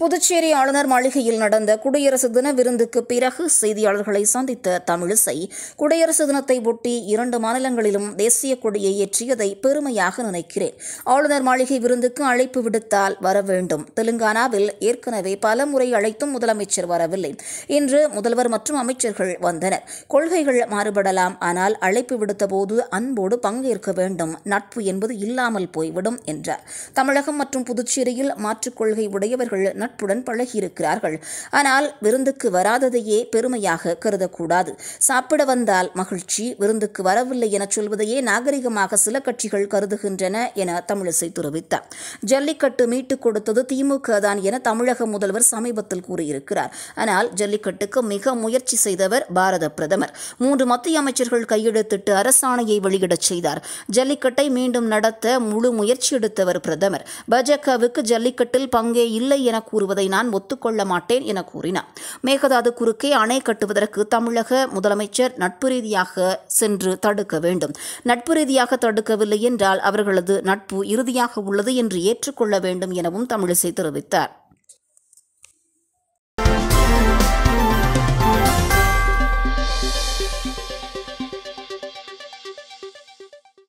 புதுச்சேரி ஆளுநர் மாளிகையில் நடந்த குடியரசு தின விருந்துக்கு பிறகு செய்தியாளர்களை சந்தித்த தமிழிசை குடியரசு தினத்தை ஒட்டி இரண்டு மாநிலங்களிலும் தேசிய கொடியை ஏற்றியதை பெருமையாக நினைக்கிறேன் ஆளுநர் மாளிகை விருந்துக்கு அழைப்பு விடுத்தால் வர வேண்டும் தெலுங்கானாவில் ஏற்கனவே பல முறை அழைத்தும் முதலமைச்சர் வரவில்லை இன்று முதல்வர் மற்றும் அமைச்சர்கள் வந்தனர் கொள்கைகள் மாறுபடலாம் ஆனால் அழைப்பு விடுத்தபோது அன்போடு பங்கேற்க வேண்டும் நட்பு என்பது இல்லாமல் போய்விடும் என்றார் தமிழகம் மற்றும் புதுச்சேரியில் மாற்றுக் கொள்கை உடையவர்கள் நட்புடன் பழகியிருக்கிறார்கள் ஆனால் விருந்துக்கு வராததையே பெருமையாக கருதக்கூடாது சாப்பிட வந்தால் மகிழ்ச்சி விருந்துக்கு வரவில்லை என சொல்வதையே நாகரிகமாக சில கட்சிகள் கருதுகின்றன என தமிழிசை தெரிவித்தார் ஜல்லிக்கட்டு மீட்டுக் கொடுத்தது திமுக தான் என தமிழக முதல்வர் சமீபத்தில் கூறியிருக்கிறார் ஆனால் ஜல்லிக்கட்டுக்கு மிக முயற்சி செய்தவர் பாரத பிரதமர் மூன்று மத்திய அமைச்சர்கள் கையெழுத்திட்டு அரசாணையை வெளியிடச் செய்தார் ஜல்லிக்கட்டை மீண்டும் நடத்த முழு முயற்சி எடுத்தவர் பிரதமர் பாஜகவுக்கு ஜல்லிக்கட்டில் பங்கே இல்லை என கூறி கூறுவதை நான் ஒத்துக்கொள்ள மாட்டேன் என கூறினார் மேகதாது குறுக்கே அணை கட்டுவதற்கு தமிழக முதலமைச்சர் நட்பு ரீதியாக சென்று தடுக்க வேண்டும் நட்பு ரீதியாக தடுக்கவில்லை என்றால் அவர்களது நட்பு இறுதியாக உள்ளது என்று ஏற்றுக்கொள்ள வேண்டும் எனவும் தமிழிசை தெரிவித்தார்